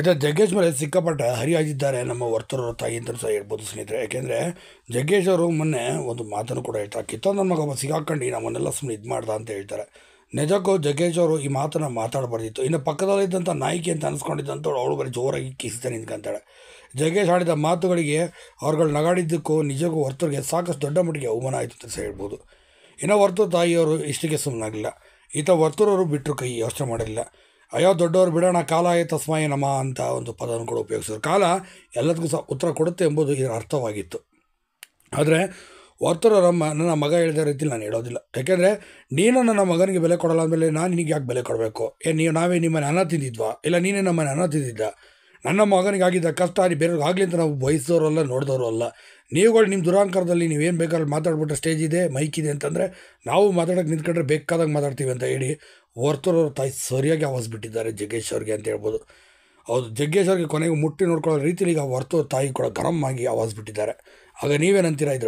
ಇದು ಜಗ್ಗೇಶ್ ಮೇಲೆ ಸಿಕ್ಕಪಟ್ಟ ಹರಿಯಾಗಿದ್ದಾರೆ ನಮ್ಮ ವರ್ತರವರ ತಾಯಿ ಅಂತ ಸಹ ಹೇಳ್ಬೋದು ಸ್ನೇಹಿತರೆ ಯಾಕೆಂದರೆ ಜಗ್ಗೇಶ್ ಅವರು ಮೊನ್ನೆ ಒಂದು ಮಾತನ್ನು ಕೂಡ ಹೇಳ್ತಾರೆ ಕಿತ್ತೊಂದು ನನ್ನ ಮಗ ಸಿಗಾಕೊಂಡು ನಮ್ಮನ್ನೆಲ್ಲ ಸುಮ್ಮನೆ ಇದು ಮಾಡ್ದ ಅಂತ ಹೇಳ್ತಾರೆ ನಿಜಕ್ಕೂ ಜಗ್ಗೇಶ್ ಅವರು ಈ ಮಾತನ್ನು ಮಾತಾಡಬಾರ್ದಿತ್ತು ಇನ್ನು ಪಕ್ಕದಲ್ಲಿದ್ದಂಥ ನಾಯಕಿ ಅಂತ ಅನಿಸ್ಕೊಂಡಿದ್ದಂಥವ್ರು ಅವಳು ಬರೀ ಜೋರಾಗಿ ಕಿಸಿತ ನಿಂತ್ಕೊಂತಾಳೆ ಜಗ್ಗೇಶ್ ಆಡಿದ ಮಾತುಗಳಿಗೆ ಅವ್ರುಗಳು ನಗಾಡಿದ್ದಕ್ಕೂ ನಿಜಕ್ಕೂ ವರ್ತರಿಗೆ ಸಾಕಷ್ಟು ದೊಡ್ಡ ಮಟ್ಟಿಗೆ ಅವಮಾನ ಆಯಿತು ಅಂತ ಸಹ ಹೇಳ್ಬೋದು ಇನ್ನು ವರ್ತೂರು ತಾಯಿಯವರು ಇಷ್ಟಕ್ಕೆ ಸುಮ್ಮನಾಗಲಿಲ್ಲ ಈತ ವರ್ತೂರವರು ಬಿಟ್ಟರು ಕೈ ಯೋಚನೆ ಮಾಡಲಿಲ್ಲ ಅಯ್ಯೋ ದೊಡ್ಡವರು ಬಿಡೋಣ ಕಾಲ ತಸ್ಮಾಯ ನಮ ಅಂತ ಒಂದು ಪದವನ್ನು ಕೂಡ ಉಪಯೋಗಿಸಿದ್ರು ಕಾಲ ಎಲ್ಲದಕ್ಕೂ ಸಹ ಉತ್ತರ ಕೊಡುತ್ತೆ ಎಂಬುದು ಇದರ ಅರ್ಥವಾಗಿತ್ತು ಆದರೆ ವರ್ತುರಮ್ಮ ನನ್ನ ಮಗ ಹೇಳಿದ ರೀತಿಲಿ ನಾನು ಹೇಳೋದಿಲ್ಲ ಯಾಕೆಂದರೆ ನೀನು ನನ್ನ ಮಗನಿಗೆ ಬೆಲೆ ಕೊಡಲ್ಲ ಅಂದಮೇಲೆ ನಾನು ನಿನಗೆ ಯಾಕೆ ಬೆಲೆ ಕೊಡಬೇಕು ಏ ನೀವು ನಾವೇ ನಿಮ್ಮನ್ನು ಅನ್ನ ತಿಂದಿದ್ವಾ ಇಲ್ಲ ನೀನೇ ನಮ್ಮನ್ನು ಅನ್ನ ತಿಂದಿದ್ದ ನನ್ನ ಮಗನಿಗಾಗಿದ್ದ ಕಷ್ಟ ಅಲ್ಲಿ ಬೇರೆಯವ್ರಿಗೆ ಆಗಲಿ ಅಂತ ನಾವು ಬಯಸೋರು ಅಲ್ಲ ನೋಡಿದವರು ಅಲ್ಲ ನೀವುಗಳು ನಿಮ್ಮ ದುರಾಂಕಾರದಲ್ಲಿ ನೀವೇನು ಬೇಕಾದ್ರೆ ಮಾತಾಡ್ಬಿಟ್ಟು ಸ್ಟೇಜ್ ಇದೆ ಮೈಕ್ ಇದೆ ಅಂತಂದರೆ ನಾವು ಮಾತಾಡೋಕ್ಕೆ ನಿಂತ್ಕೊಂಡ್ರೆ ಬೇಕಾದಾಗ ಮಾತಾಡ್ತೀವಿ ಅಂತ ಹೇಳಿ ಹೊರ್ತರವ್ರ ತಾಯಿ ಸರಿಯಾಗಿ ಆವಾಸ್ ಬಿಟ್ಟಿದ್ದಾರೆ ಜಗ್ಗೇಶ್ ಅವ್ರಿಗೆ ಅಂತ ಹೇಳ್ಬೋದು ಹೌದು ಜಗ್ಗೇಶ್ ಅವ್ರಿಗೆ ಕೊನೆಗೆ ಮುಟ್ಟಿ ನೋಡ್ಕೊಳ್ಳೋ ರೀತಿಯಲ್ಲಿ ಈಗ ಹೊರ್ತು ತಾಯಿ ಕೂಡ ಗರಮ್ ಆಗಿ ಅವಾಸ್ ಬಿಟ್ಟಿದ್ದಾರೆ ಆಗ ನೀವೇನಂತೀರಾ ಇದ್ರ